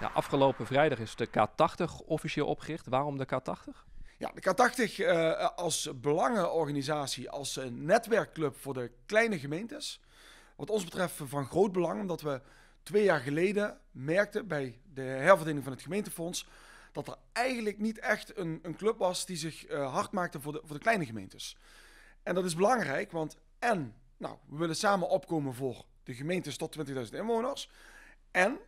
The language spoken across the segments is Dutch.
Ja, afgelopen vrijdag is de K80 officieel opgericht. Waarom de K80? Ja, de K80 eh, als belangenorganisatie, als een eh, netwerkclub voor de kleine gemeentes. Wat ons betreft van groot belang, omdat we twee jaar geleden merkten bij de herverdeling van het gemeentefonds dat er eigenlijk niet echt een, een club was die zich eh, hard maakte voor de, voor de kleine gemeentes. En dat is belangrijk, want en, nou, we willen samen opkomen voor de gemeentes tot 20.000 inwoners. En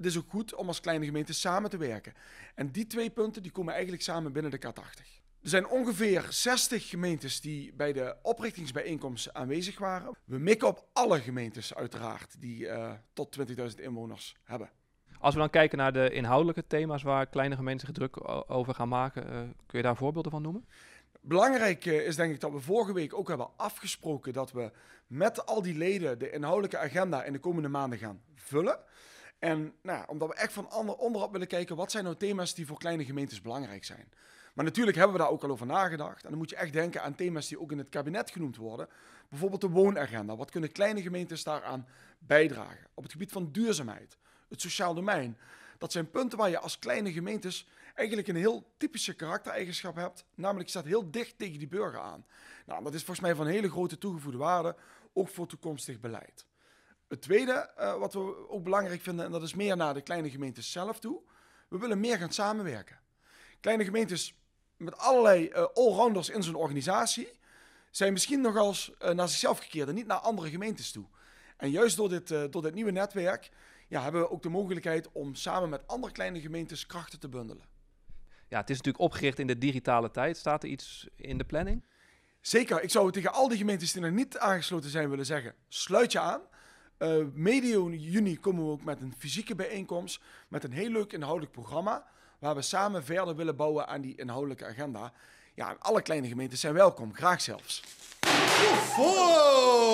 het is ook goed om als kleine gemeente samen te werken. En die twee punten die komen eigenlijk samen binnen de K80. Er zijn ongeveer 60 gemeentes die bij de oprichtingsbijeenkomst aanwezig waren. We mikken op alle gemeentes uiteraard die eh, tot 20.000 inwoners hebben. Als we dan kijken naar de inhoudelijke thema's waar kleine gemeenten zich druk over gaan maken, eh, kun je daar voorbeelden van noemen? Belangrijk eh, is denk ik dat we vorige week ook hebben afgesproken dat we met al die leden de inhoudelijke agenda in de komende maanden gaan vullen. En nou, omdat we echt van ander onderop willen kijken, wat zijn nou thema's die voor kleine gemeentes belangrijk zijn? Maar natuurlijk hebben we daar ook al over nagedacht. En dan moet je echt denken aan thema's die ook in het kabinet genoemd worden. Bijvoorbeeld de woonagenda. Wat kunnen kleine gemeentes daaraan bijdragen? Op het gebied van duurzaamheid, het sociaal domein. Dat zijn punten waar je als kleine gemeentes eigenlijk een heel typische karaktereigenschap hebt. Namelijk, je staat heel dicht tegen die burger aan. Nou, dat is volgens mij van hele grote toegevoegde waarde, ook voor toekomstig beleid. Het tweede eh, wat we ook belangrijk vinden, en dat is meer naar de kleine gemeentes zelf toe. We willen meer gaan samenwerken. Kleine gemeentes met allerlei uh, allrounders in zo'n organisatie zijn misschien nog als eh, naar zichzelf gekeerd en niet naar andere gemeentes toe. En juist door dit, door dit nieuwe netwerk ja, hebben we ook de mogelijkheid om samen met andere kleine gemeentes krachten te bundelen. Ja, het is natuurlijk opgericht in de digitale tijd. Staat er iets in de planning? Zeker. Ik zou tegen al die gemeentes die nog niet aangesloten zijn willen zeggen: sluit je aan. Uh, medio juni komen we ook met een fysieke bijeenkomst. Met een heel leuk inhoudelijk programma. Waar we samen verder willen bouwen aan die inhoudelijke agenda. Ja, alle kleine gemeentes zijn welkom. Graag zelfs.